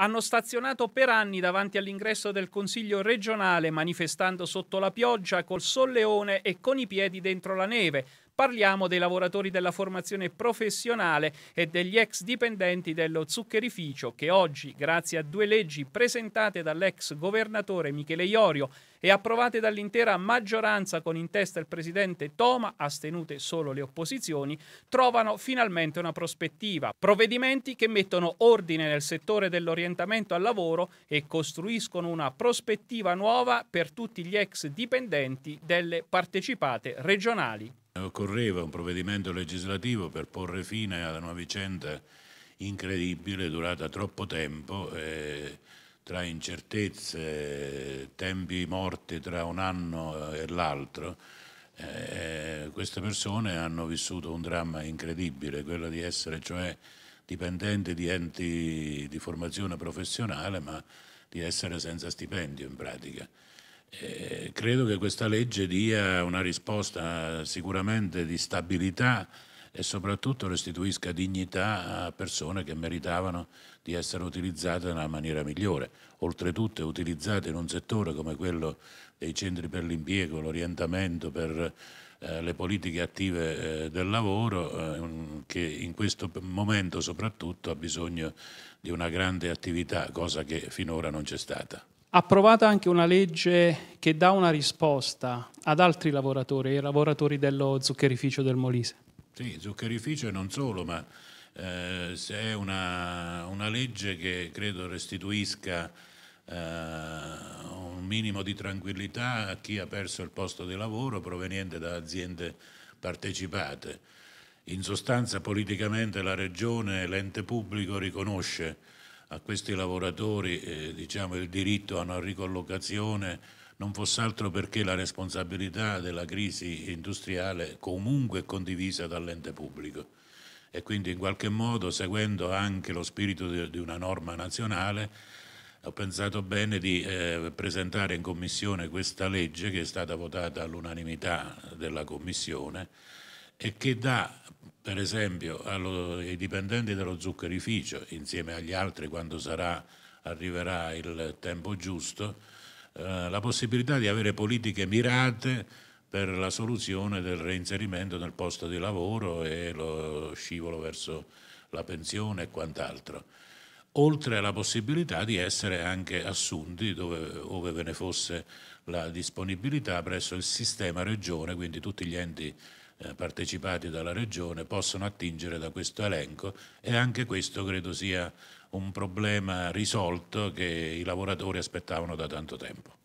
hanno stazionato per anni davanti all'ingresso del Consiglio regionale manifestando sotto la pioggia col solleone e con i piedi dentro la neve, Parliamo dei lavoratori della formazione professionale e degli ex dipendenti dello zuccherificio che oggi, grazie a due leggi presentate dall'ex governatore Michele Iorio e approvate dall'intera maggioranza con in testa il presidente Toma, astenute solo le opposizioni, trovano finalmente una prospettiva. Provvedimenti che mettono ordine nel settore dell'orientamento al lavoro e costruiscono una prospettiva nuova per tutti gli ex dipendenti delle partecipate regionali. Occorreva un provvedimento legislativo per porre fine ad una vicenda incredibile durata troppo tempo eh, tra incertezze, tempi morti tra un anno e l'altro. Eh, queste persone hanno vissuto un dramma incredibile, quello di essere cioè dipendenti di enti di formazione professionale ma di essere senza stipendio in pratica. Eh, credo che questa legge dia una risposta sicuramente di stabilità e soprattutto restituisca dignità a persone che meritavano di essere utilizzate nella maniera migliore. Oltretutto utilizzate in un settore come quello dei centri per l'impiego, l'orientamento per eh, le politiche attive eh, del lavoro, eh, che in questo momento soprattutto ha bisogno di una grande attività, cosa che finora non c'è stata approvata anche una legge che dà una risposta ad altri lavoratori, ai lavoratori dello zuccherificio del Molise. Sì, zuccherificio e non solo, ma eh, è una, una, legge che credo restituisca eh, un minimo di tranquillità a chi ha perso il posto di lavoro proveniente da aziende partecipate. In sostanza politicamente la Regione, l'ente pubblico riconosce a questi lavoratori eh, diciamo, il diritto a una ricollocazione non fosse altro perché la responsabilità della crisi industriale comunque è condivisa dall'ente pubblico e quindi in qualche modo seguendo anche lo spirito di, di una norma nazionale ho pensato bene di eh, presentare in commissione questa legge che è stata votata all'unanimità della commissione e che dà per esempio allo, ai dipendenti dello zuccherificio, insieme agli altri quando sarà, arriverà il tempo giusto, eh, la possibilità di avere politiche mirate per la soluzione del reinserimento nel posto di lavoro e lo scivolo verso la pensione e quant'altro, oltre alla possibilità di essere anche assunti dove, ove ve ne fosse la disponibilità presso il sistema regione, quindi tutti gli enti eh, partecipati dalla Regione possono attingere da questo elenco e anche questo credo sia un problema risolto che i lavoratori aspettavano da tanto tempo.